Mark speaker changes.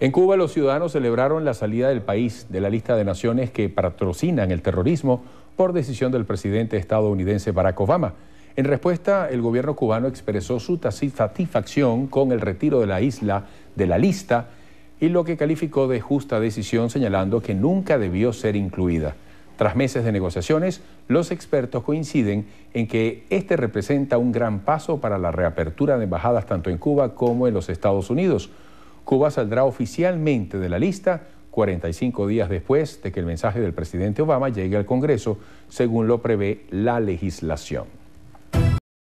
Speaker 1: En Cuba los ciudadanos celebraron la salida del país de la lista de naciones que patrocinan el terrorismo por decisión del presidente estadounidense Barack Obama. En respuesta, el gobierno cubano expresó su satisfacción con el retiro de la isla de la lista y lo que calificó de justa decisión señalando que nunca debió ser incluida. Tras meses de negociaciones, los expertos coinciden en que este representa un gran paso para la reapertura de embajadas tanto en Cuba como en los Estados Unidos. Cuba saldrá oficialmente de la lista 45 días después de que el mensaje del presidente Obama llegue al Congreso, según lo prevé la legislación.